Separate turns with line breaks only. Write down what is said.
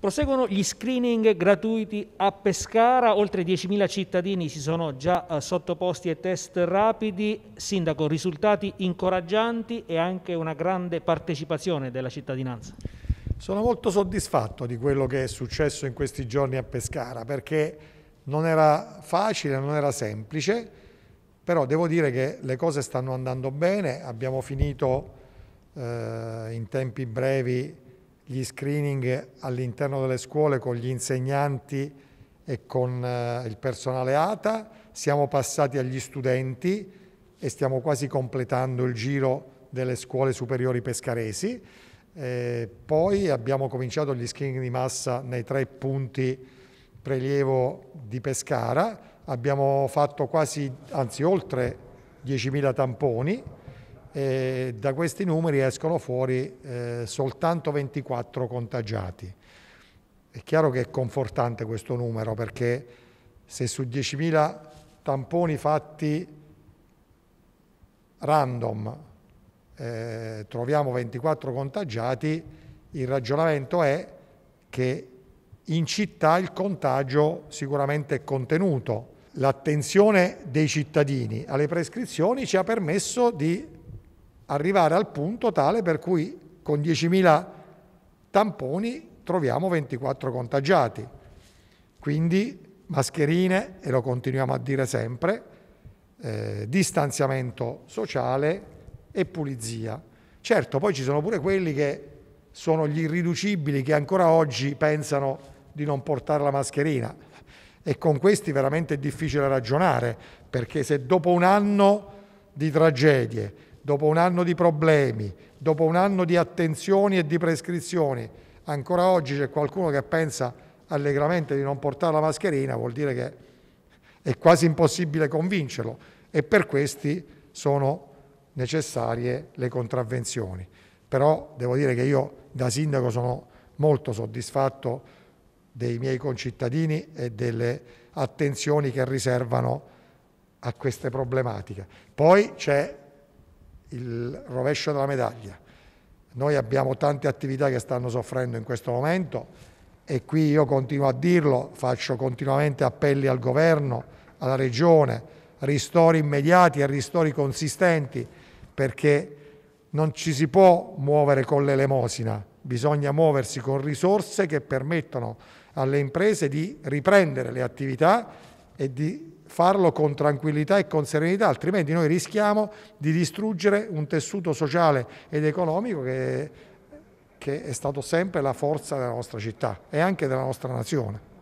Proseguono gli screening gratuiti a Pescara, oltre 10.000 cittadini si sono già eh, sottoposti ai test rapidi. Sindaco, risultati incoraggianti e anche una grande partecipazione della cittadinanza. Sono molto soddisfatto di quello che è successo in questi giorni a Pescara perché non era facile, non era semplice, però devo dire che le cose stanno andando bene, abbiamo finito eh, in tempi brevi gli screening all'interno delle scuole con gli insegnanti e con eh, il personale ATA, siamo passati agli studenti e stiamo quasi completando il giro delle scuole superiori pescaresi. Eh, poi abbiamo cominciato gli screening di massa nei tre punti prelievo di Pescara, abbiamo fatto quasi, anzi oltre 10.000 tamponi eh, da questi numeri escono fuori eh, soltanto 24 contagiati. È chiaro che è confortante questo numero perché se su 10.000 tamponi fatti random eh, troviamo 24 contagiati, il ragionamento è che in città il contagio sicuramente è contenuto. L'attenzione dei cittadini alle prescrizioni ci ha permesso di arrivare al punto tale per cui con 10.000 tamponi troviamo 24 contagiati. Quindi mascherine, e lo continuiamo a dire sempre, eh, distanziamento sociale e pulizia. Certo, poi ci sono pure quelli che sono gli irriducibili che ancora oggi pensano di non portare la mascherina e con questi veramente è difficile ragionare perché se dopo un anno di tragedie, dopo un anno di problemi, dopo un anno di attenzioni e di prescrizioni, ancora oggi c'è qualcuno che pensa allegramente di non portare la mascherina, vuol dire che è quasi impossibile convincerlo e per questi sono necessarie le contravvenzioni. Però devo dire che io da sindaco sono molto soddisfatto dei miei concittadini e delle attenzioni che riservano a queste problematiche. Poi c'è il rovescio della medaglia. Noi abbiamo tante attività che stanno soffrendo in questo momento e qui io continuo a dirlo, faccio continuamente appelli al governo, alla regione, ristori immediati e ristori consistenti perché non ci si può muovere con l'elemosina, bisogna muoversi con risorse che permettono alle imprese di riprendere le attività e di farlo con tranquillità e con serenità, altrimenti noi rischiamo di distruggere un tessuto sociale ed economico che, che è stato sempre la forza della nostra città e anche della nostra nazione.